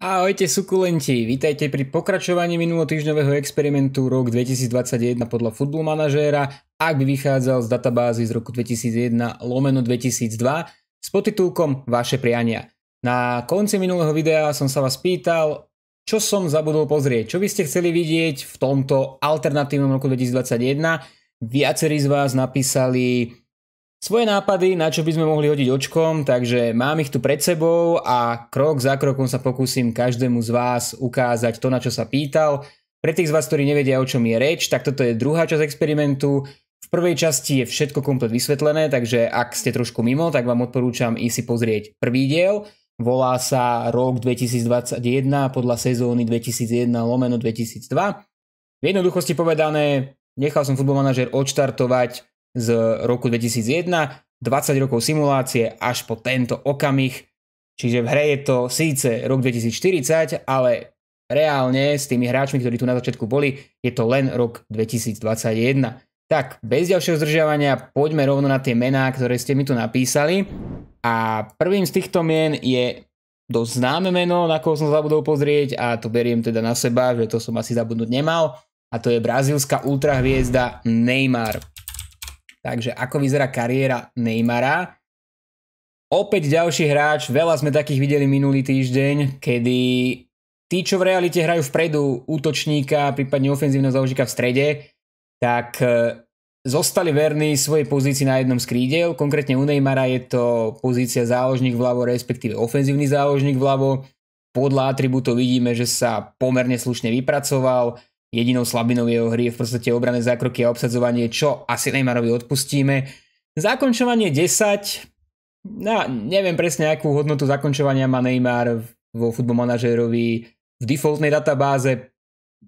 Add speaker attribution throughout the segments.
Speaker 1: Ahojte sukulenti, vítajte pri pokračovaní minulotýždňového experimentu rok 2021 podľa Football Manažéra, ak by vychádzal z databázy z roku 2001 lomeno 2002 s podtitulkom Vaše priania. Na konci minulého videa som sa vás pýtal, čo som zabudol pozrieť, čo by ste chceli vidieť v tomto alternatívnom roku 2021. Viacerí z vás napísali svoje nápady, na čo by sme mohli hodiť očkom, takže mám ich tu pred sebou a krok za krokom sa pokúsim každému z vás ukázať to, na čo sa pýtal. Pre tých z vás, ktorí nevedia, o čom je reč, tak toto je druhá časť experimentu. V prvej časti je všetko komplet vysvetlené, takže ak ste trošku mimo, tak vám odporúčam ísť si pozrieť prvý diel. Volá sa rok 2021 podľa sezóny 2001 lomeno 2002. V jednoduchosti povedané, nechal som futbol manažer odštartovať z roku 2001, 20 rokov simulácie až po tento okamih. Čiže v hre je to síce rok 2040, ale reálne s tými hráčmi, ktorí tu na začiatku boli, je to len rok 2021. Tak, bez ďalšieho zdržiavania poďme rovno na tie mená, ktoré ste mi tu napísali. A prvým z týchto mien je dosť známe meno, na koho som zabudol pozrieť a to beriem teda na seba, že to som asi zabudnúť nemal. A to je brazílska ultrahviezda Neymar. Takže ako vyzerá kariéra Neymara? Opäť ďalší hráč, veľa sme takých videli minulý týždeň, kedy tí, čo v realite hrajú vpredu útočníka, prípadne ofenzívneho záložníka v strede, tak e, zostali verní svojej pozícii na jednom z krídel, konkrétne u Neymara je to pozícia záložník vľavo, respektíve ofenzívny záložník vľavo. Podľa atribútov vidíme, že sa pomerne slušne vypracoval, Jedinou slabinou jeho hry je v podstate obrané zákroky a obsadzovanie, čo asi Neymarovi odpustíme. Zakončovanie 10, no, neviem presne akú hodnotu zakončovania má Neymar vo futbolmanažérovi v defaultnej databáze.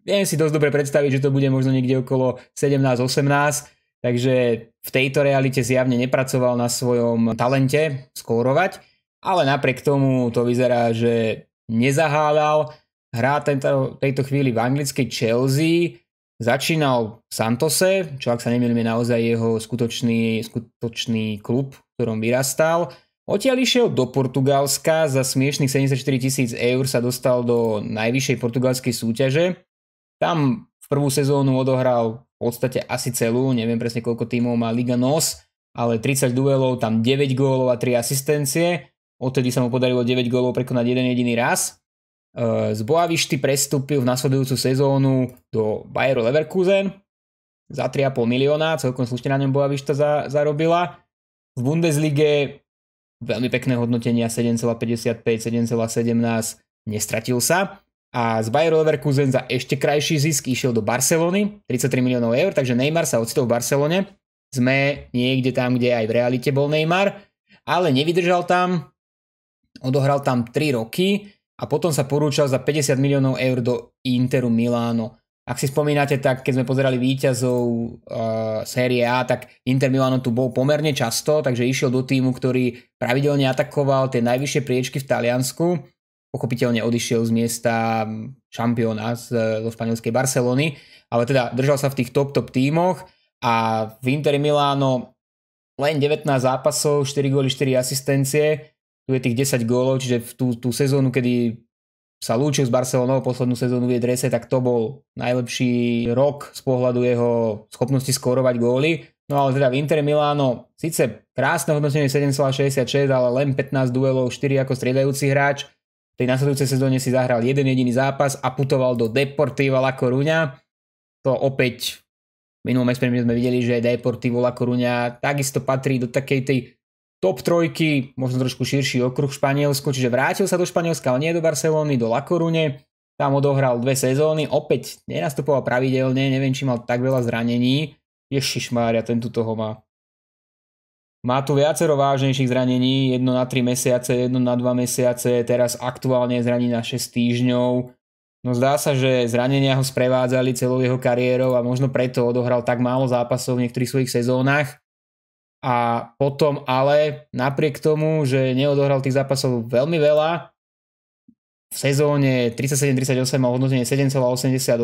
Speaker 1: Viem si dosť dobre predstaviť, že to bude možno niekde okolo 17-18, Takže v tejto realite zjavne nepracoval na svojom talente skórovať, ale napriek tomu to vyzerá, že nezahádal hrá tento, tejto chvíli v anglickej Chelsea, začínal v Santose, čo ak sa nemýlim je naozaj jeho skutočný, skutočný klub, v ktorom vyrastal. Odtiaľ išiel do Portugalska, za smiešných 74 tisíc eur sa dostal do najvyššej portugalskej súťaže. Tam v prvú sezónu odohral v podstate asi celú, neviem presne koľko tímov má Liga NOS, ale 30 duelov, tam 9 gólov a 3 asistencie. Odtedy sa mu podarilo 9 gólov prekonať jeden jediný raz. Eh, z Boavišty prestúpil v nasledujúcu sezónu do Bayeru Leverkusen za 3,5 milióna, celkom slušne na ňom Boavišta za, zarobila. V Bundeslige veľmi pekné hodnotenia 7,55, 7,17, nestratil sa. A z Bayer Leverkusen za ešte krajší zisk išiel do Barcelony, 33 miliónov eur, takže Neymar sa ocitol v Barcelone. Sme niekde tam, kde aj v realite bol Neymar, ale nevydržal tam, odohral tam 3 roky a potom sa porúčal za 50 miliónov eur do Interu Miláno. Ak si spomínate, tak keď sme pozerali výťazov uh, eh, série A, tak Inter Milano tu bol pomerne často, takže išiel do týmu, ktorý pravidelne atakoval tie najvyššie priečky v Taliansku. Pochopiteľne odišiel z miesta mm, šampióna z, zo španielskej Barcelony, ale teda držal sa v tých top-top tímoch a v Interi Miláno len 19 zápasov, 4 góly, 4 asistencie, tu je tých 10 gólov, čiže v tú, tú sezónu, kedy sa lúčil s Barcelonou poslednú sezónu v drese, tak to bol najlepší rok z pohľadu jeho schopnosti skórovať góly. No ale teda v Inter Miláno síce krásne hodnotenie 7,66, ale len 15 duelov, 4 ako striedajúci hráč. V tej nasledujúcej sezóne si zahral jeden jediný zápas a putoval do Deportiva La Coruña. To opäť minulom experimente sme videli, že Deportivo La Coruña takisto patrí do takej tej top trojky, možno trošku širší okruh Španielsku, čiže vrátil sa do Španielska, ale nie do Barcelóny, do La Corune. Tam odohral dve sezóny, opäť nenastupoval pravidelne, neviem, či mal tak veľa zranení. Ježišmária, ten tu toho má. Má tu viacero vážnejších zranení, jedno na 3 mesiace, jedno na 2 mesiace, teraz aktuálne je zraní na 6 týždňov. No zdá sa, že zranenia ho sprevádzali celou jeho kariérou a možno preto odohral tak málo zápasov v niektorých svojich sezónach a potom ale napriek tomu, že neodohral tých zápasov veľmi veľa, v sezóne 37-38 mal hodnotenie 7,88,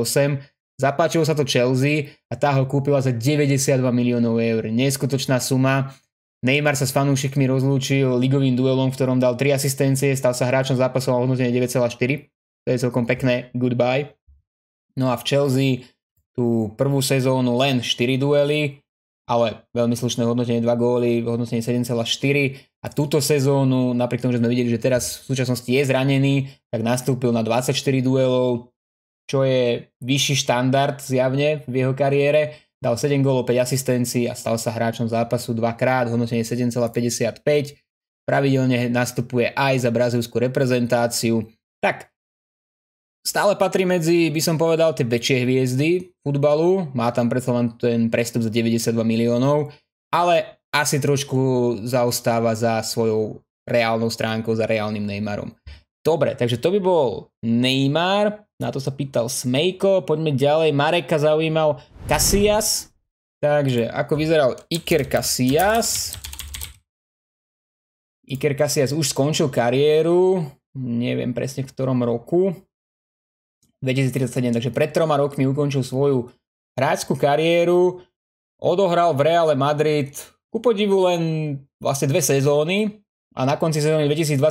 Speaker 1: zapáčilo sa to Chelsea a tá ho kúpila za 92 miliónov eur. Neskutočná suma. Neymar sa s fanúšikmi rozlúčil ligovým duelom, v ktorom dal 3 asistencie, stal sa hráčom zápasov a hodnotenie 9,4. To je celkom pekné goodbye. No a v Chelsea tú prvú sezónu len 4 duely, ale veľmi slušné hodnotenie, 2 góly, hodnotenie 7,4 a túto sezónu, napriek tomu, že sme videli, že teraz v súčasnosti je zranený, tak nastúpil na 24 duelov, čo je vyšší štandard zjavne v jeho kariére. Dal 7 gólov, 5 asistencií a stal sa hráčom zápasu dvakrát, hodnotenie 7,55. Pravidelne nastupuje aj za brazilskú reprezentáciu. Tak, Stále patrí medzi, by som povedal, tie väčšie hviezdy futbalu. Má tam predsa len ten prestup za 92 miliónov, ale asi trošku zaostáva za svojou reálnou stránkou, za reálnym Neymarom. Dobre, takže to by bol Neymar, na to sa pýtal Smejko, poďme ďalej, Mareka zaujímal Casillas, takže ako vyzeral Iker Casillas. Iker Casillas už skončil kariéru, neviem presne v ktorom roku, 2037, takže pred troma rokmi ukončil svoju hráčskú kariéru, odohral v Reale Madrid ku podivu len vlastne dve sezóny a na konci sezóny 2022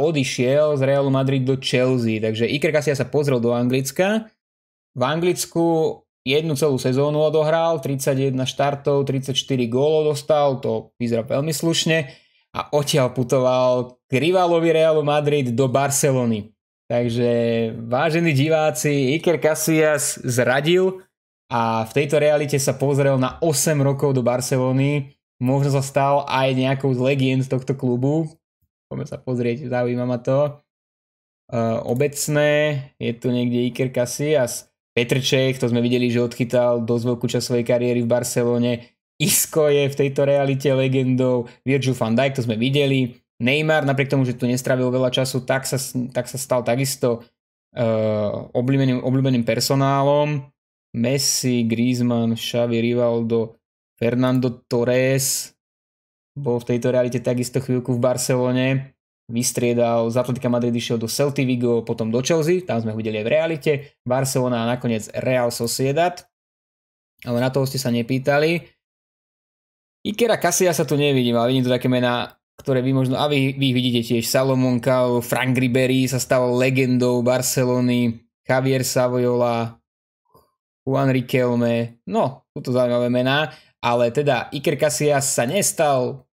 Speaker 1: odišiel z Realu Madrid do Chelsea, takže Iker Kasia sa pozrel do Anglicka. V Anglicku jednu celú sezónu odohral, 31 štartov, 34 gólov dostal, to vyzerá veľmi slušne a odtiaľ putoval k rivalovi Realu Madrid do Barcelony. Takže vážení diváci, Iker Casillas zradil a v tejto realite sa pozrel na 8 rokov do Barcelony. Možno sa stal aj nejakou z legend tohto klubu. Poďme sa pozrieť, zaujíma ma to. Uh, obecné, je tu niekde Iker Casillas. Petr Čech, to sme videli, že odchytal dosť veľkú časť svojej kariéry v Barcelone. Isko je v tejto realite legendou. Virgil van Dijk, to sme videli. Neymar, napriek tomu, že tu nestravil veľa času, tak sa, tak sa stal takisto uh, obľúbeným, obľúbeným personálom. Messi, Griezmann, Xavi, Rivaldo, Fernando Torres bol v tejto realite takisto chvíľku v Barcelone. Vystriedal, z Atletika Madrid išiel do Celti Vigo, potom do Chelsea, tam sme ho videli aj v realite. Barcelona a nakoniec Real Sociedad. Ale na toho ste sa nepýtali. Ikera Casilla sa tu nevidím, ale vidím tu také mená ktoré vy možno, a vy, vy ich vidíte tiež, Salomon Kau, Frank Ribery sa stal legendou Barcelony, Javier Savoyola, Juan Riquelme, no, sú to zaujímavé mená, ale teda Iker Casillas sa nestal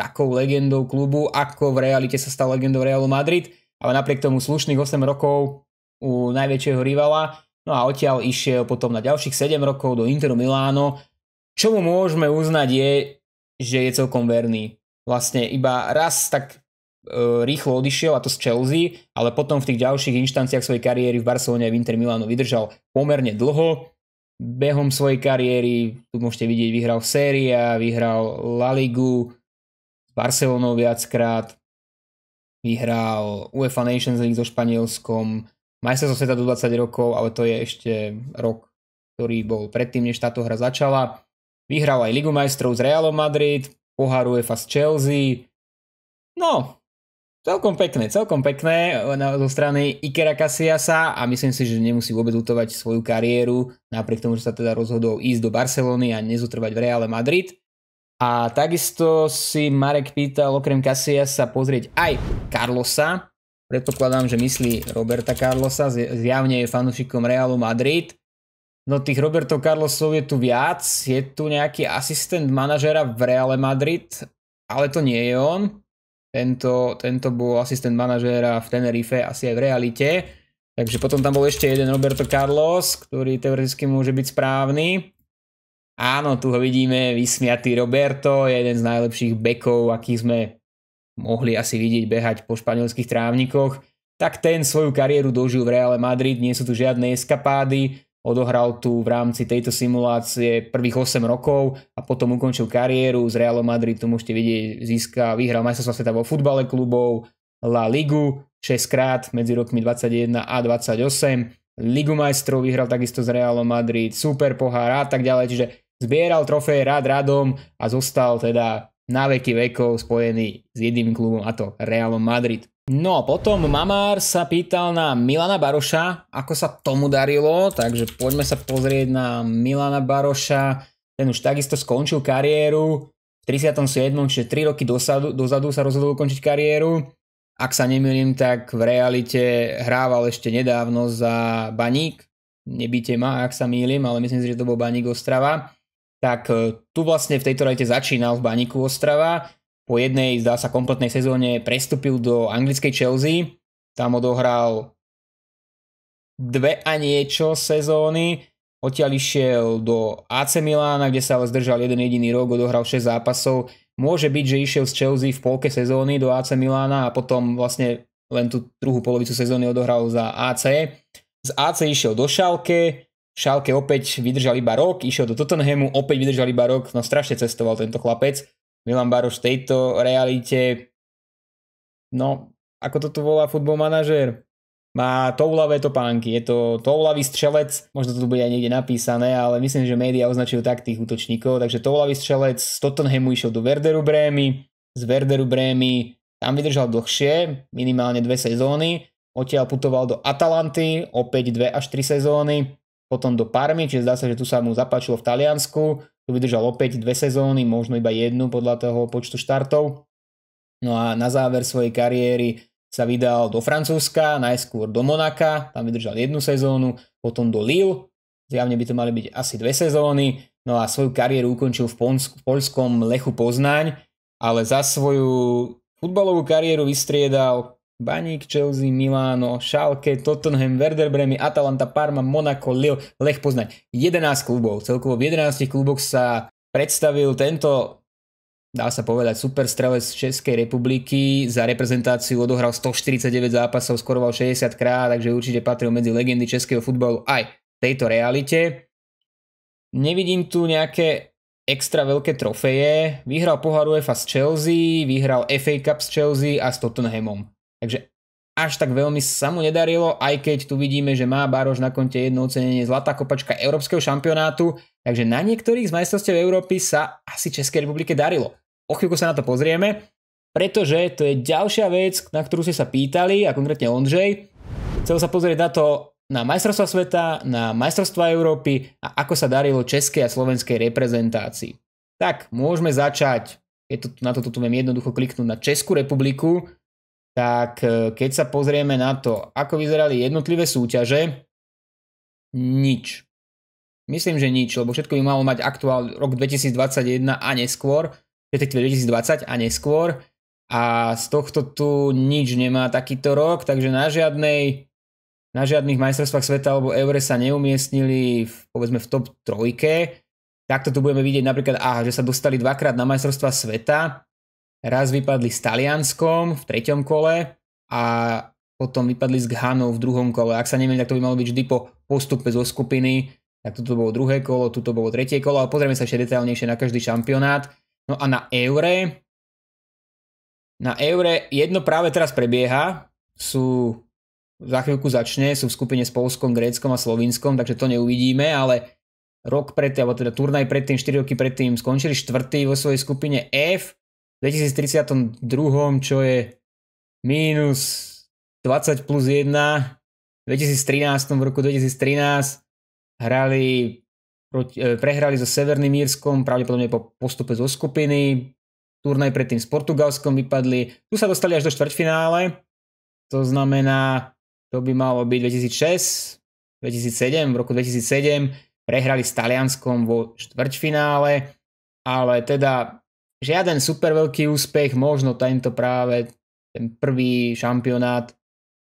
Speaker 1: takou legendou klubu, ako v realite sa stal legendou Realu Madrid, ale napriek tomu slušných 8 rokov u najväčšieho rivala, no a odtiaľ išiel potom na ďalších 7 rokov do Interu Miláno, čo mu môžeme uznať je, že je celkom verný vlastne iba raz tak e, rýchlo odišiel a to z Chelsea, ale potom v tých ďalších inštanciách svojej kariéry v Barcelone a v Inter Milano vydržal pomerne dlho. Behom svojej kariéry, tu môžete vidieť, vyhral Séria, vyhral La Ligu, s Barcelonou viackrát, vyhral UEFA Nations League so Španielskom, majstrovstvo sveta do 20 rokov, ale to je ešte rok, ktorý bol predtým, než táto hra začala. Vyhral aj Ligu majstrov z Realom Madrid, poháru UEFA s Chelsea. No, celkom pekné, celkom pekné e, zo strany Ikera Casiasa a myslím si, že nemusí vôbec lutovať svoju kariéru, napriek tomu, že sa teda rozhodol ísť do Barcelony a nezotrvať v Reále Madrid. A takisto si Marek pýtal okrem Casillasa pozrieť aj Carlosa. Predpokladám, že myslí Roberta Carlosa, zjavne je fanúšikom Realu Madrid. No tých Roberto Carlosov je tu viac, je tu nejaký asistent manažera v Reale Madrid, ale to nie je on. Tento, tento bol asistent manažéra v Tenerife, asi aj v realite. Takže potom tam bol ešte jeden Roberto Carlos, ktorý teoreticky môže byť správny. Áno, tu ho vidíme, vysmiatý Roberto, jeden z najlepších bekov, akých sme mohli asi vidieť behať po španielských trávnikoch. Tak ten svoju kariéru dožil v Reale Madrid, nie sú tu žiadne eskapády, odohral tu v rámci tejto simulácie prvých 8 rokov a potom ukončil kariéru z Realu Madrid, tu môžete vidieť, získa, vyhral majstrovstvo sveta vo futbale klubov, La Ligu 6 krát medzi rokmi 21 a 28, Ligu majstrov vyhral takisto z Realu Madrid, Super pohár a tak ďalej, čiže zbieral trofej rád radom a zostal teda na veky vekov spojený s jedným klubom a to Realom Madrid. No a potom Mamár sa pýtal na Milana Baroša, ako sa tomu darilo, takže poďme sa pozrieť na Milana Baroša. Ten už takisto skončil kariéru v 37. čiže 3 roky dosadu, dozadu sa rozhodol ukončiť kariéru. Ak sa nemýlim, tak v realite hrával ešte nedávno za Baník. Nebyte ma, ak sa mýlim, ale myslím si, že to bol Baník Ostrava. Tak e, tu vlastne v tejto realite začínal v Baníku Ostrava po jednej, zdá sa, kompletnej sezóne prestúpil do anglickej Chelsea. Tam odohral dve a niečo sezóny. Odtiaľ išiel do AC Milána, kde sa ale zdržal jeden jediný rok, odohral 6 zápasov. Môže byť, že išiel z Chelsea v polke sezóny do AC Milána a potom vlastne len tú druhú polovicu sezóny odohral za AC. Z AC išiel do Šalke, Šalke opäť vydržal iba rok, išiel do Tottenhamu, opäť vydržal iba rok, no strašne cestoval tento chlapec. Milan Baroš v tejto realite, no, ako to tu volá futbol manažer, má toulavé topánky, je to toulavý strelec, možno to tu bude aj niekde napísané, ale myslím, že médiá označujú tak tých útočníkov, takže toulavý strelec z Tottenhamu išiel do Werderu Brémy, z Werderu Brémy tam vydržal dlhšie, minimálne dve sezóny, odtiaľ putoval do Atalanty, opäť dve až tri sezóny, potom do Parmy, čiže zdá sa, že tu sa mu zapáčilo v Taliansku, tu vydržal opäť dve sezóny, možno iba jednu podľa toho počtu štartov. No a na záver svojej kariéry sa vydal do Francúzska, najskôr do Monaka, tam vydržal jednu sezónu, potom do Lille, zjavne by to mali byť asi dve sezóny, no a svoju kariéru ukončil v, Polsk- v polskom Lechu Poznaň, ale za svoju futbalovú kariéru vystriedal Baník, Chelsea, Milano, Schalke, Tottenham, Werder Bremy, Atalanta, Parma, Monaco, Lille, Lech Poznaň. 11 klubov, celkovo v 11 kluboch sa predstavil tento dá sa povedať, super strelec Českej republiky. Za reprezentáciu odohral 149 zápasov, skoroval 60 krát, takže určite patril medzi legendy českého futbalu aj v tejto realite. Nevidím tu nejaké extra veľké trofeje. Vyhral pohár UEFA s Chelsea, vyhral FA Cup s Chelsea a s Tottenhamom. Takže až tak veľmi sa mu nedarilo, aj keď tu vidíme, že má Baroš na konte jedno ocenenie zlatá kopačka Európskeho šampionátu, takže na niektorých z majstrovstiev Európy sa asi Českej republike darilo. O chvíľku sa na to pozrieme, pretože to je ďalšia vec, na ktorú ste sa pýtali, a konkrétne Ondřej. Chcel sa pozrieť na to na majstrovstva sveta, na majstrovstva Európy a ako sa darilo českej a slovenskej reprezentácii. Tak, môžeme začať. Je to, na toto tu viem jednoducho kliknúť na Českú republiku, tak e, keď sa pozrieme na to, ako vyzerali jednotlivé súťaže, nič. Myslím, že nič, lebo všetko by malo mať aktuál rok 2021 a neskôr, respektíve 2020 a neskôr a z tohto tu nič nemá takýto rok, takže na žiadnej na žiadnych majstrovstvách sveta alebo Eure sa neumiestnili v, povedzme v top trojke. Takto tu budeme vidieť napríklad, aha, že sa dostali dvakrát na majstrovstva sveta, Raz vypadli s Talianskom v treťom kole a potom vypadli s Ghanou v druhom kole. Ak sa nemýlim, tak to by malo byť vždy po postupe zo skupiny. Tak toto bolo druhé kolo, toto bolo tretie kolo, ale pozrieme sa ešte detailnejšie na každý šampionát. No a na Eure, na Eure jedno práve teraz prebieha, sú za chvíľku začne, sú v skupine s Polskom, Gréckom a Slovinskom, takže to neuvidíme, ale rok predtým, alebo teda turnaj predtým, 4 roky predtým skončili štvrtý vo svojej skupine F, 2032, čo je minus 20 plus 1. V 2013, v roku 2013 hrali, e, prehrali so Severným Írskom, pravdepodobne po postupe zo skupiny. Turnaj predtým s Portugalskom vypadli. Tu sa dostali až do štvrťfinále. To znamená, to by malo byť 2006, 2007, v roku 2007 prehrali s Talianskom vo štvrťfinále, ale teda žiaden super veľký úspech, možno tento práve ten prvý šampionát,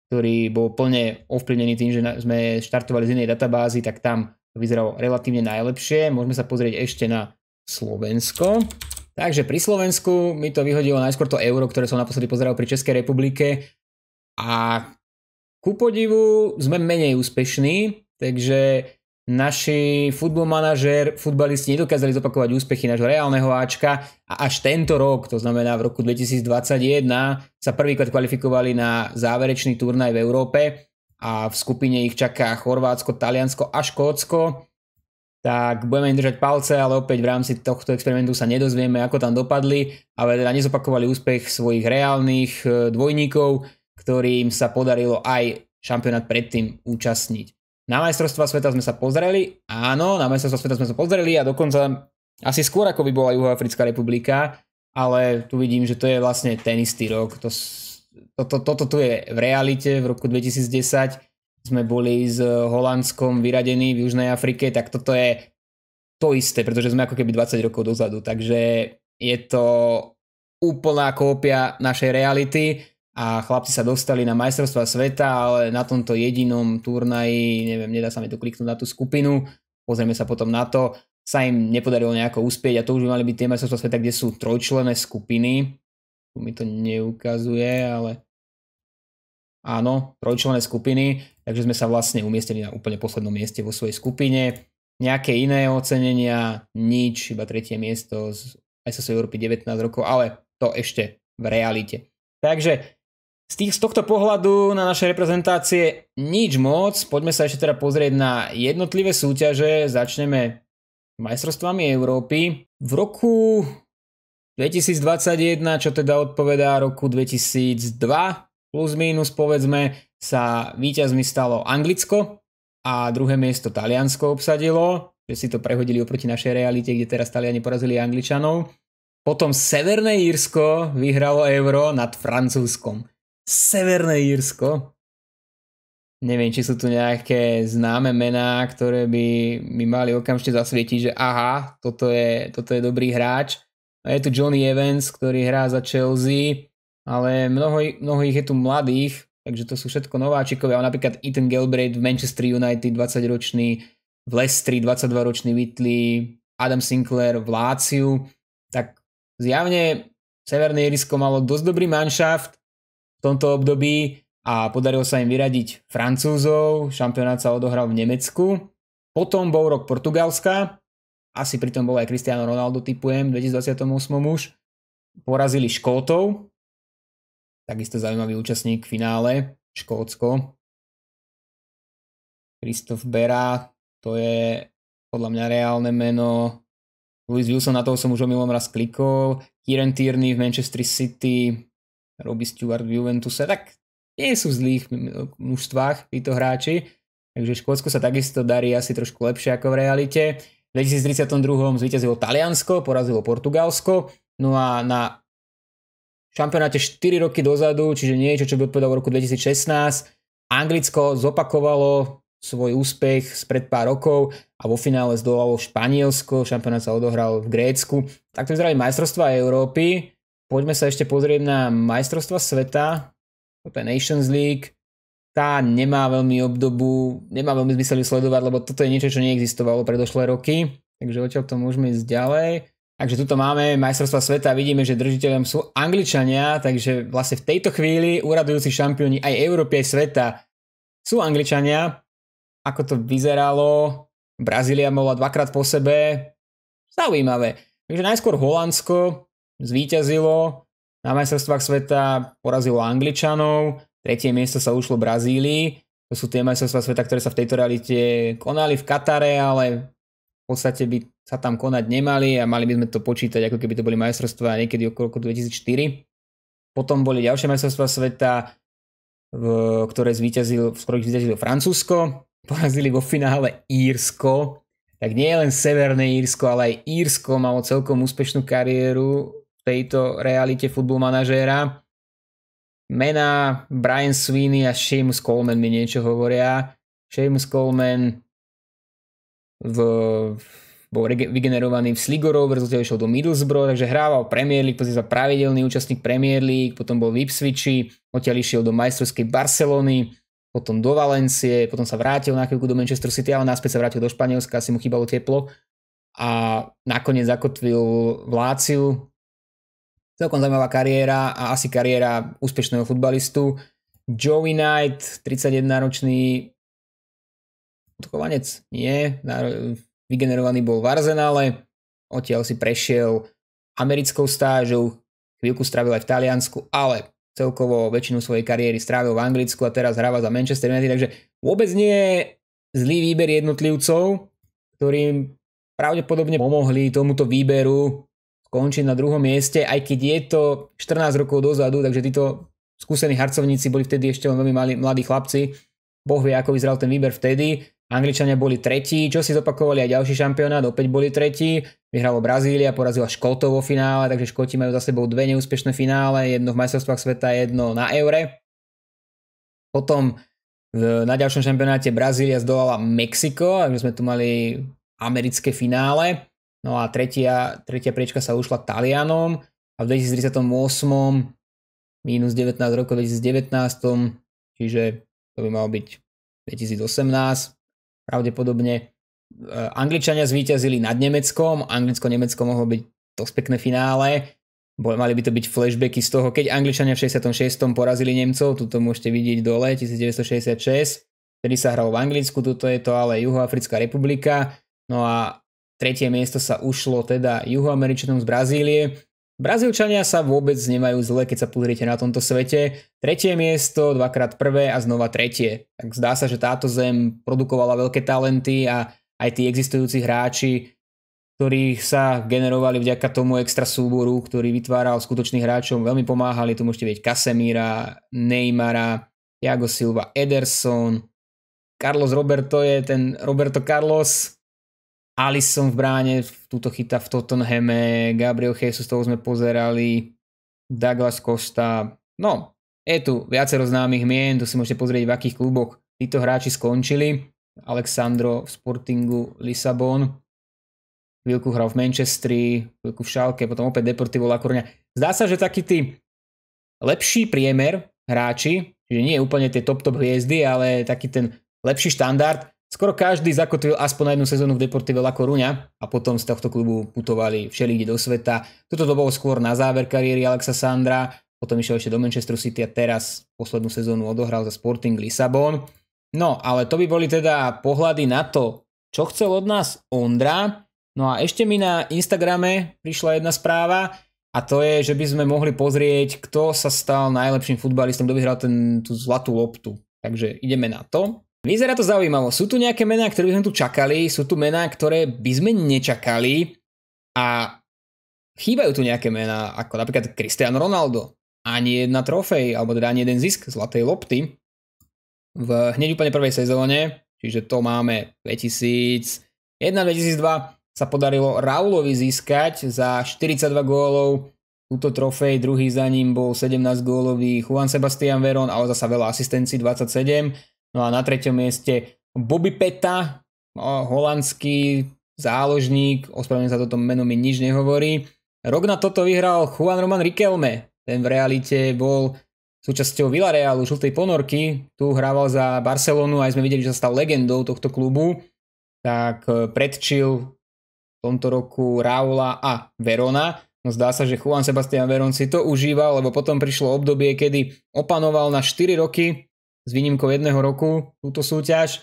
Speaker 1: ktorý bol plne ovplyvnený tým, že sme štartovali z inej databázy, tak tam vyzeralo relatívne najlepšie. Môžeme sa pozrieť ešte na Slovensko. Takže pri Slovensku mi to vyhodilo najskôr to euro, ktoré som naposledy pozeral pri Českej republike a ku podivu sme menej úspešní, takže naši futbol manažer, futbalisti nedokázali zopakovať úspechy nášho reálneho Ačka a až tento rok, to znamená v roku 2021, sa prvýkrát kvalifikovali na záverečný turnaj v Európe a v skupine ich čaká Chorvátsko, Taliansko a Škótsko. Tak budeme im držať palce, ale opäť v rámci tohto experimentu sa nedozvieme, ako tam dopadli, ale teda nezopakovali úspech svojich reálnych e, dvojníkov, ktorým sa podarilo aj šampionát predtým účastniť. Na majstrovstva sveta sme sa pozreli, áno, na majstrovstva sveta sme sa pozreli a dokonca asi skôr ako by bola Juhoafrická republika, ale tu vidím, že to je vlastne ten istý rok. To, to, to, toto tu je v realite. V roku 2010 sme boli s Holandskom vyradení v Južnej Afrike, tak toto je to isté, pretože sme ako keby 20 rokov dozadu. Takže je to úplná kópia našej reality a chlapci sa dostali na majstrovstva sveta, ale na tomto jedinom turnaji, neviem, nedá sa mi to kliknúť na tú skupinu, pozrieme sa potom na to, sa im nepodarilo nejako uspieť a to už by mali byť tie majstrovstvá sveta, kde sú trojčlené skupiny. Tu mi to neukazuje, ale áno, trojčlené skupiny, takže sme sa vlastne umiestnili na úplne poslednom mieste vo svojej skupine. Nejaké iné ocenenia, nič, iba tretie miesto z aj Európy 19 rokov, ale to ešte v realite. Takže z, tých, z tohto pohľadu na naše reprezentácie nič moc. Poďme sa ešte teda pozrieť na jednotlivé súťaže. Začneme majstrovstvami Európy. V roku 2021, čo teda odpovedá roku 2002, plus minus povedzme, sa víťazmi stalo Anglicko a druhé miesto Taliansko obsadilo, že si to prehodili oproti našej realite, kde teraz Taliani porazili Angličanov. Potom Severné Írsko vyhralo euro nad Francúzskom. Severné Írsko. Neviem, či sú tu nejaké známe mená, ktoré by mi mali okamžite zasvietiť, že aha, toto je, toto je dobrý hráč. A je tu Johnny Evans, ktorý hrá za Chelsea, ale mnoho, mnoho ich je tu mladých, takže to sú všetko nováčikovia. A napríklad Ethan Galbraith v Manchester United, 20-ročný, v Leicester, 22-ročný Whitley, Adam Sinclair v Láciu. Tak zjavne Severné Irisko malo dosť dobrý manšaft, tomto období a podarilo sa im vyradiť Francúzov, šampionát sa odohral v Nemecku, potom bol rok Portugalska, asi pritom bol aj Cristiano Ronaldo typujem, 2028 už, porazili Škótov, takisto zaujímavý účastník v finále, Škótsko. Kristof Bera, to je podľa mňa reálne meno. Louis Wilson, na toho som už o milom raz klikol. Kieran Tierney v Manchester City, Robí Stewart v Juventuse, tak nie sú v zlých mužstvách títo hráči, takže Škótsko sa takisto darí asi trošku lepšie ako v realite. V 2032. zvíťazilo Taliansko, porazilo Portugalsko, no a na šampionáte 4 roky dozadu, čiže niečo, čo by odpovedalo v roku 2016, Anglicko zopakovalo svoj úspech spred pár rokov a vo finále zdolalo Španielsko, šampionát sa odohral v Grécku. Takto vyzerali majstrovstvá Európy. Poďme sa ešte pozrieť na majstrovstva sveta, to je Nations League, tá nemá veľmi obdobu, nemá veľmi zmysel ju sledovať, lebo toto je niečo, čo neexistovalo predošlé roky, takže odtiaľ to môžeme ísť ďalej. Takže tuto máme majstrovstva sveta, vidíme, že držiteľom sú Angličania, takže vlastne v tejto chvíli úradujúci šampióni aj Európy, aj sveta sú Angličania. Ako to vyzeralo, Brazília bola dvakrát po sebe, zaujímavé. Takže najskôr Holandsko, zvíťazilo na majstrovstvách sveta, porazilo Angličanov, tretie miesto sa ušlo Brazílii. To sú tie majstrovstvá sveta, ktoré sa v tejto realite konali v Katare, ale v podstate by sa tam konať nemali a mali by sme to počítať, ako keby to boli majstrovstvá niekedy okolo 2004. Potom boli ďalšie majstrovstvá sveta, v, ktoré zvíťazil, v ktorých zvíťazilo Francúzsko, porazili vo finále Írsko, tak nie len Severné Írsko, ale aj Írsko malo celkom úspešnú kariéru tejto realite futbol manažéra. Mená Brian Sweeney a Seamus Coleman mi niečo hovoria. Seamus Coleman v, bol vygenerovaný v Sligorov, v rezultate išiel do Middlesbrough, takže hrával Premier League, pozrieť sa pravidelný účastník Premier League, potom bol v Ipswichi, odtiaľ išiel do majstrovskej Barcelony, potom do Valencie, potom sa vrátil na chvíľku do Manchester City, ale náspäť sa vrátil do Španielska, asi mu chýbalo teplo a nakoniec zakotvil v Láciu, celkom zaujímavá kariéra a asi kariéra úspešného futbalistu. Joey Knight, 31-ročný odchovanec, nie, vygenerovaný bol v Arsenále, odtiaľ si prešiel americkou stážou, chvíľku strávil aj v Taliansku, ale celkovo väčšinu svojej kariéry strávil v Anglicku a teraz hráva za Manchester United, takže vôbec nie je zlý výber jednotlivcov, ktorým pravdepodobne pomohli tomuto výberu končiť na druhom mieste, aj keď je to 14 rokov dozadu, takže títo skúsení harcovníci boli vtedy ešte len veľmi mali, mladí chlapci. Boh vie, ako vyzeral ten výber vtedy. Angličania boli tretí, čo si zopakovali aj ďalší šampionát, opäť boli tretí. Vyhralo Brazília, porazila Škótov vo finále, takže Škóti majú za sebou dve neúspešné finále, jedno v majstrovstvách sveta, jedno na Eure. Potom na ďalšom šampionáte Brazília zdolala Mexiko, takže sme tu mali americké finále. No a tretia, tretia priečka sa ušla Talianom a v 2038 minus 19 rokov 2019, čiže to by malo byť 2018 pravdepodobne. E, Angličania zvíťazili nad Nemeckom, Anglicko-Nemecko mohlo byť to pekné finále, mali by to byť flashbacky z toho, keď Angličania v 66. porazili Nemcov, tuto môžete vidieť dole, 1966, vtedy sa hralo v Anglicku, tuto je to ale Juhoafrická republika, no a Tretie miesto sa ušlo teda juhoameričanom z Brazílie. Brazílčania sa vôbec nemajú zle, keď sa pozriete na tomto svete. Tretie miesto, dvakrát prvé a znova tretie. Tak zdá sa, že táto zem produkovala veľké talenty a aj tí existujúci hráči, ktorí sa generovali vďaka tomu extra súboru, ktorý vytváral skutočných hráčov, veľmi pomáhali. Tu môžete vieť Casemira, Neymara, Jago Silva, Ederson, Carlos Roberto je ten Roberto Carlos, Alisson v bráne, v túto chyta v Tottenhame, Gabriel Jesus, toho sme pozerali, Douglas Costa, no, je tu viacero známych mien, to si môžete pozrieť v akých kluboch títo hráči skončili. Alexandro v Sportingu Lisabon, chvíľku hral v Manchestri, chvíľku v Šalke, potom opäť Deportivo La Coruña. Zdá sa, že taký tí lepší priemer hráči, čiže nie úplne tie top top hviezdy, ale taký ten lepší štandard Skoro každý zakotvil aspoň na jednu sezónu v Deportive La Coruña a potom z tohto klubu putovali všeli do sveta. Toto to bolo skôr na záver kariéry Alexa Sandra, potom išiel ešte do Manchester City a teraz poslednú sezónu odohral za Sporting Lisabon. No, ale to by boli teda pohľady na to, čo chcel od nás Ondra. No a ešte mi na Instagrame prišla jedna správa a to je, že by sme mohli pozrieť, kto sa stal najlepším futbalistom, kto vyhral ten, tú zlatú loptu. Takže ideme na to. Vyzerá to zaujímavo. Sú tu nejaké mená, ktoré by sme tu čakali, sú tu mená, ktoré by sme nečakali a chýbajú tu nejaké mená, ako napríklad Cristiano Ronaldo. Ani jedna trofej, alebo teda ani jeden zisk zlatej lopty v hneď úplne prvej sezóne, čiže to máme 2001-2002 sa podarilo Raulovi získať za 42 gólov túto trofej, druhý za ním bol 17 gólový Juan Sebastian Veron, ale zasa veľa asistencií 27 No a na treťom mieste Bobby Peta, no, holandský záložník, ospravedlňujem sa, toto meno mi nič nehovorí. Rok na toto vyhral Juan Roman Riquelme, ten v realite bol súčasťou Villarealu, žltej ponorky, tu hrával za Barcelonu, aj sme videli, že sa stal legendou tohto klubu, tak e, predčil v tomto roku Raula a Verona. No zdá sa, že Juan Sebastian Veron si to užíval, lebo potom prišlo obdobie, kedy opanoval na 4 roky s výnimkou jedného roku túto súťaž. E,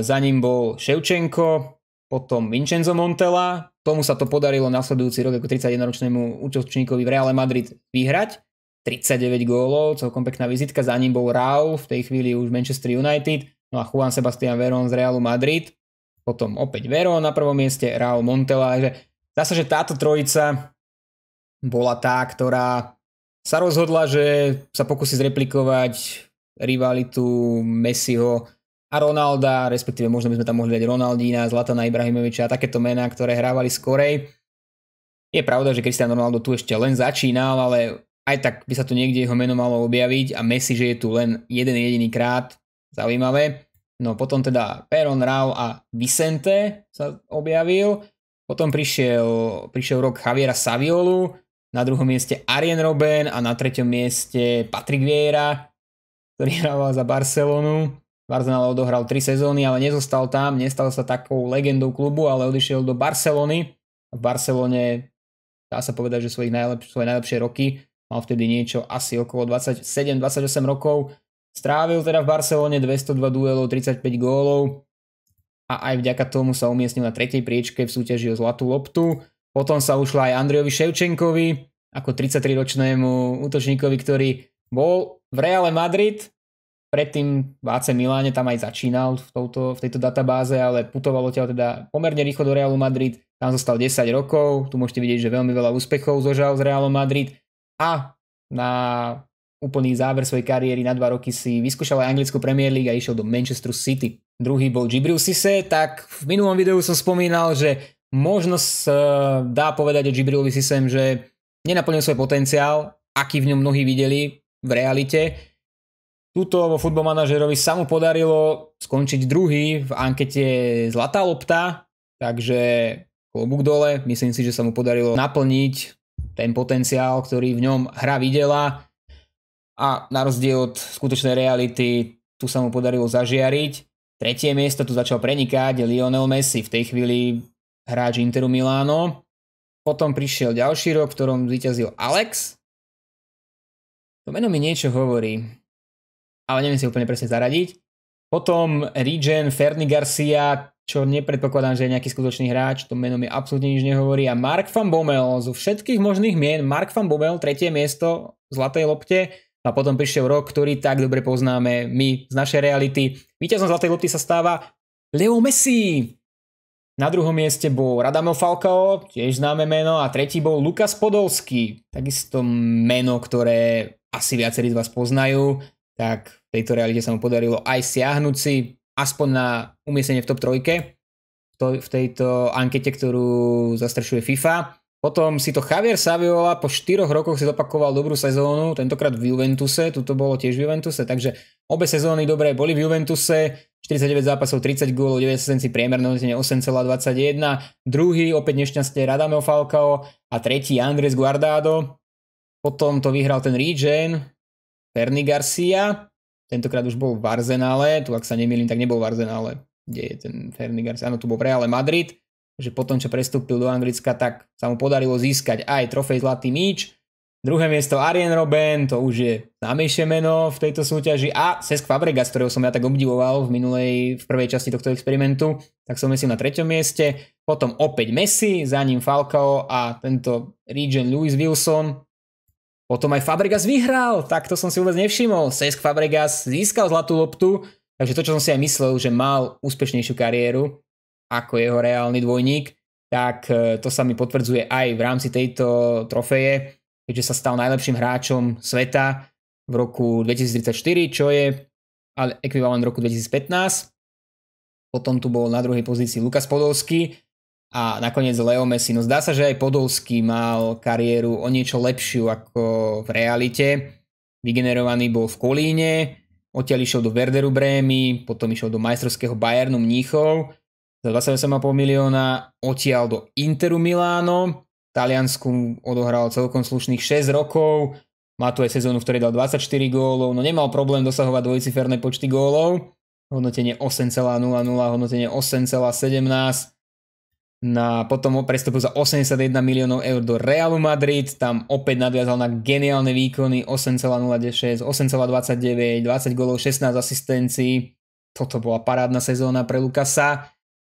Speaker 1: za ním bol Ševčenko, potom Vincenzo Montella, tomu sa to podarilo nasledujúci rok ako 31-ročnému účastníkovi v Reale Madrid vyhrať. 39 gólov, celkom pekná vizitka, za ním bol Raul, v tej chvíli už Manchester United, no a Juan Sebastian Verón z Realu Madrid, potom opäť Verón na prvom mieste, Raul Montella, takže zdá sa, že táto trojica bola tá, ktorá sa rozhodla, že sa pokusí zreplikovať rivalitu Messiho a Ronalda, respektíve možno by sme tam mohli dať Ronaldína, Zlatana Ibrahimoviča a takéto mená, ktoré hrávali skorej. Je pravda, že Cristiano Ronaldo tu ešte len začínal, ale aj tak by sa tu niekde jeho meno malo objaviť a Messi, že je tu len jeden jediný krát, zaujímavé. No potom teda Peron, Rao a Vicente sa objavil, potom prišiel, prišiel rok Javiera Saviolu, na druhom mieste Arjen Robben a na treťom mieste Patrick Vieira ktorý hrával za Barcelonu. V Arsenale odohral 3 sezóny, ale nezostal tam, nestal sa takou legendou klubu, ale odišiel do Barcelony. V Barcelone dá sa povedať, že svojich najlepš- svoje najlepšie roky mal vtedy niečo asi okolo 27-28 rokov. Strávil teda v Barcelone 202 duelov, 35 gólov a aj vďaka tomu sa umiestnil na tretej priečke v súťaži o zlatú loptu. Potom sa ušla aj Andrejovi Ševčenkovi, ako 33-ročnému útočníkovi, ktorý bol v Reále Madrid, predtým v AC Miláne tam aj začínal v, touto, v tejto databáze, ale putovalo ťa teda pomerne rýchlo do Realu Madrid, tam zostal 10 rokov, tu môžete vidieť, že veľmi veľa úspechov zožal z Realu Madrid a na úplný záver svojej kariéry na dva roky si vyskúšal aj anglickú Premier League a išiel do Manchester City. Druhý bol Gibril Sise, tak v minulom videu som spomínal, že možno sa dá povedať o Gibrilovi Sisem, že nenaplnil svoj potenciál, aký v ňom mnohí videli v realite, Tuto vo futbol manažerovi sa mu podarilo skončiť druhý v ankete Zlatá lopta, takže klobúk dole, myslím si, že sa mu podarilo naplniť ten potenciál, ktorý v ňom hra videla a na rozdiel od skutočnej reality tu sa mu podarilo zažiariť. Tretie miesto tu začal prenikať Lionel Messi, v tej chvíli hráč Interu Miláno. Potom prišiel ďalší rok, v ktorom zvíťazil Alex. To meno mi niečo hovorí ale neviem si úplne presne zaradiť. Potom Regen, Ferny Garcia, čo nepredpokladám, že je nejaký skutočný hráč, to meno mi absolútne nič nehovorí. A Mark van Bommel, zo všetkých možných mien, Mark van Bommel, tretie miesto, v zlatej lopte, a potom prišiel rok, ktorý tak dobre poznáme my z našej reality. Výťazom Zlatej lopty sa stáva Leo Messi. Na druhom mieste bol Radamel Falcao, tiež známe meno, a tretí bol Lukas Podolsky takisto meno, ktoré asi viacerí z vás poznajú tak v tejto realite sa mu podarilo aj siahnuť si aspoň na umiestnenie v top 3 v tejto ankete, ktorú zastrešuje FIFA. Potom si to Javier Saviola po 4 rokoch si zopakoval dobrú sezónu, tentokrát v Juventuse, tuto bolo tiež v Juventuse, takže obe sezóny dobré boli v Juventuse, 49 zápasov, 30 gólov, 90 priemerné hodnotenie 8,21, druhý opäť nešťastie Radamel Falcao a tretí Andres Guardado. Potom to vyhral ten Regen, Ferny Garcia, tentokrát už bol v Arzenále, tu ak sa nemýlim, tak nebol v Arzenále, kde je ten Ferny Garcia, áno, tu bol v Reale Madrid, že potom, čo prestúpil do Anglicka, tak sa mu podarilo získať aj trofej Zlatý míč, Druhé miesto Arjen Robben, to už je známejšie meno v tejto súťaži a Cesc Fabregas, ktorého som ja tak obdivoval v minulej, v prvej časti tohto experimentu, tak som myslím na treťom mieste. Potom opäť Messi, za ním Falcao a tento Regen Lewis Wilson, potom aj Fabregas vyhral, tak to som si vôbec nevšimol. Cesc Fabregas získal zlatú loptu, takže to, čo som si aj myslel, že mal úspešnejšiu kariéru ako jeho reálny dvojník, tak e, to sa mi potvrdzuje aj v rámci tejto trofeje, keďže sa stal najlepším hráčom sveta v roku 2034, čo je ale ekvivalent roku 2015. Potom tu bol na druhej pozícii Lukas Podolsky, a nakoniec Leo Messi. No zdá sa, že aj Podolský mal kariéru o niečo lepšiu ako v realite. Vygenerovaný bol v Kolíne, odtiaľ išiel do Werderu Brémy, potom išiel do majstrovského Bayernu Mníchov za 28,5 milióna, odtiaľ do Interu Miláno, v Taliansku odohral celkom slušných 6 rokov, má tu aj sezónu, v ktorej dal 24 gólov, no nemal problém dosahovať dvojciferné počty gólov, hodnotenie 8,00, hodnotenie 8,17, na, potom prestupu za 81 miliónov eur do Realu Madrid, tam opäť nadviazal na geniálne výkony 8,06, 8,29, 20 golov, 16 asistencií. Toto bola parádna sezóna pre Lukasa.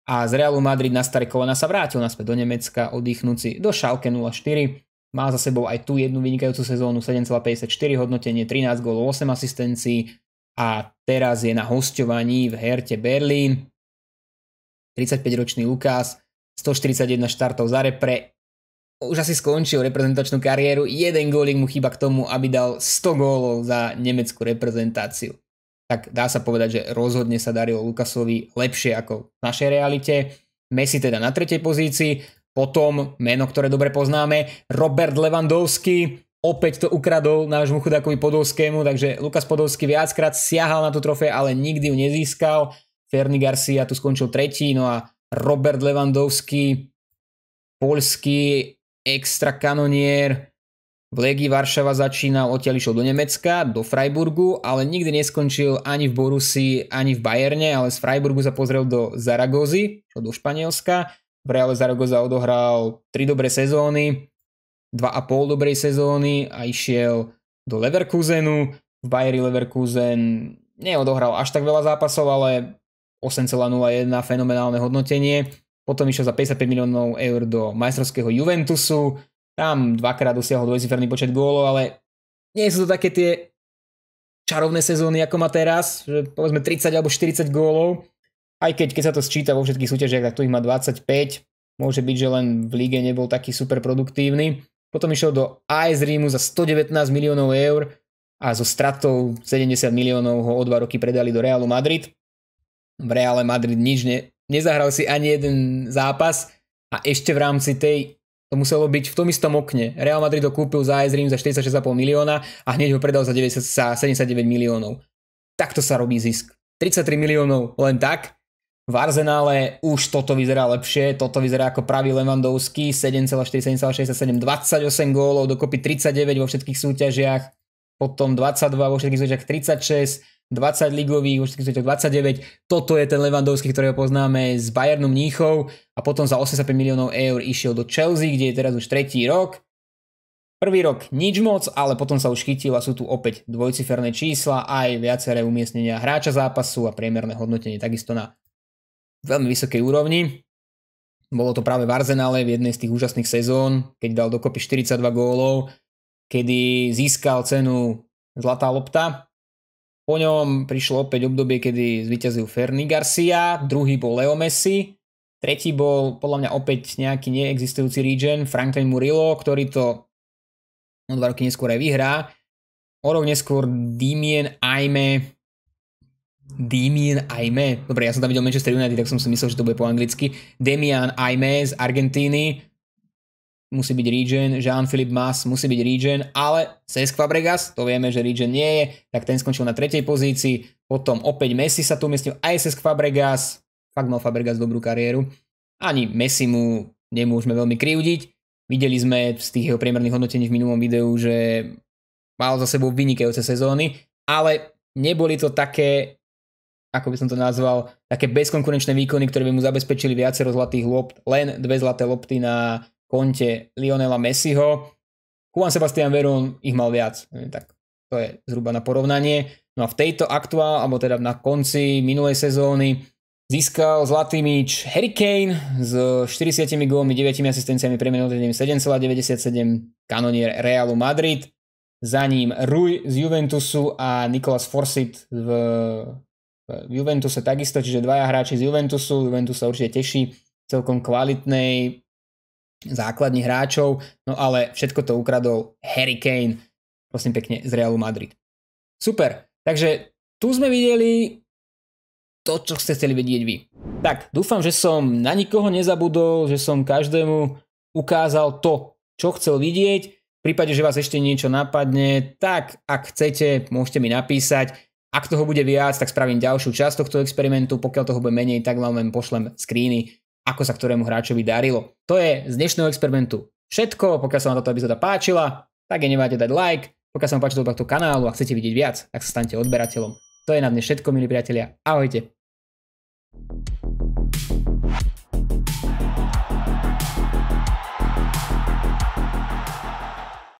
Speaker 1: A z Realu Madrid na kolena sa vrátil naspäť do Nemecka, oddychnúci do Schalke 04. Má za sebou aj tú jednu vynikajúcu sezónu, 7,54 hodnotenie, 13 gólov 8 asistencií. A teraz je na hostovaní v Herte Berlín. 35-ročný Lukas, 141 štartov za repre, už asi skončil reprezentačnú kariéru, jeden gólik mu chýba k tomu, aby dal 100 gólov za nemeckú reprezentáciu. Tak dá sa povedať, že rozhodne sa darilo Lukasovi lepšie ako v našej realite. Messi teda na tretej pozícii, potom meno, ktoré dobre poznáme, Robert Lewandowski, opäť to ukradol nášmu chudákovi Podolskému, takže Lukas Podolský viackrát siahal na tú trofé, ale nikdy ju nezískal. Ferny Garcia tu skončil tretí, no a Robert Lewandowski, polský extrakanonier, v Legii Varšava začínal, odtiaľ išiel do Nemecka, do Freiburgu, ale nikdy neskončil ani v Borusi, ani v Bayerne, ale z Freiburgu sa pozrel do Zaragozy, čo do Španielska. V Reale Zaragoza odohral 3 dobré sezóny, 2,5 dobrej sezóny a išiel do Leverkusenu. V Bayeri Leverkusen neodohral až tak veľa zápasov, ale 8,01 fenomenálne hodnotenie. Potom išiel za 55 miliónov eur do majstrovského Juventusu, tam dvakrát dosiahol dvojciferný počet gólov, ale nie sú to také tie čarovné sezóny, ako má teraz, že povedzme 30 alebo 40 gólov. Aj keď, keď sa to sčíta vo všetkých súťažiach, tak tu ich má 25. Môže byť, že len v líge nebol taký super produktívny. Potom išiel do AS Rímu za 119 miliónov eur a so stratou 70 miliónov ho o dva roky predali do Realu Madrid v Reále Madrid nič ne, nezahral si ani jeden zápas a ešte v rámci tej to muselo byť v tom istom okne. Real Madrid ho kúpil za AS Rím za 46,5 milióna a hneď ho predal za, 90, 79 miliónov. Takto sa robí zisk. 33 miliónov len tak. V Arzenále už toto vyzerá lepšie, toto vyzerá ako pravý Lewandowski, 7,4, 28 gólov, dokopy 39 vo všetkých súťažiach, potom 22 vo všetkých súťažiach, 36, 20 ligových, už 29. Toto je ten Levandovský, ktorého poznáme s Bayernom Mníchov a potom za 85 miliónov eur išiel do Chelsea, kde je teraz už tretí rok. Prvý rok nič moc, ale potom sa už chytil a sú tu opäť dvojciferné čísla, aj viaceré umiestnenia hráča zápasu a priemerné hodnotenie takisto na veľmi vysokej úrovni. Bolo to práve v Arsenale v jednej z tých úžasných sezón, keď dal dokopy 42 gólov, kedy získal cenu Zlatá lopta po ňom prišlo opäť obdobie, kedy zvyťazil Ferny Garcia, druhý bol Leo Messi, tretí bol podľa mňa opäť nejaký neexistujúci region Franklin Murillo, ktorý to o dva roky neskôr aj vyhrá. O rok neskôr Dimien Aime Damien Aime. Dobre, ja som tam videl Manchester United, tak som si myslel, že to bude po anglicky. Demian Aime z Argentíny musí byť regen, Jean-Philippe Mas musí byť regen, ale Cesc Fabregas, to vieme, že regen nie je, tak ten skončil na tretej pozícii, potom opäť Messi sa tu umiestnil, aj Cesc Fabregas, fakt mal Fabregas dobrú kariéru, ani Messi mu nemôžeme veľmi kriudiť, videli sme z tých jeho priemerných hodnotení v minulom videu, že mal za sebou vynikajúce sezóny, ale neboli to také ako by som to nazval, také bezkonkurenčné výkony, ktoré by mu zabezpečili viacero zlatých lopt, len dve zlaté lopty na konte Lionela Messiho. Juan Sebastian Verón ich mal viac, e, tak to je zhruba na porovnanie. No a v tejto aktuál, alebo teda na konci minulej sezóny, Získal zlatý míč Harry Kane s 40 gólmi, 9 asistenciami, priemernotením 7,97 kanonier Realu Madrid. Za ním Rui z Juventusu a Nicolas Forsyt v, v Juventuse takisto, čiže dvaja hráči z Juventusu. Juventus sa určite teší celkom kvalitnej Základných hráčov, no ale všetko to ukradol Harry Kane, prosím pekne, z Realu Madrid. Super, takže tu sme videli to, čo ste chceli vedieť vy. Tak, dúfam, že som na nikoho nezabudol, že som každému ukázal to, čo chcel vidieť. V prípade, že vás ešte niečo napadne, tak ak chcete, môžete mi napísať. Ak toho bude viac, tak spravím ďalšiu časť tohto experimentu, pokiaľ toho bude menej, tak vám len pošlem screeny ako sa ktorému hráčovi darilo. To je z dnešného experimentu všetko. Pokiaľ sa vám táto epizóda páčila, tak je neváte dať like. Pokiaľ sa vám páčilo tohto kanálu a chcete vidieť viac, tak sa stante odberateľom. To je na dnes všetko, milí priatelia. Ahojte.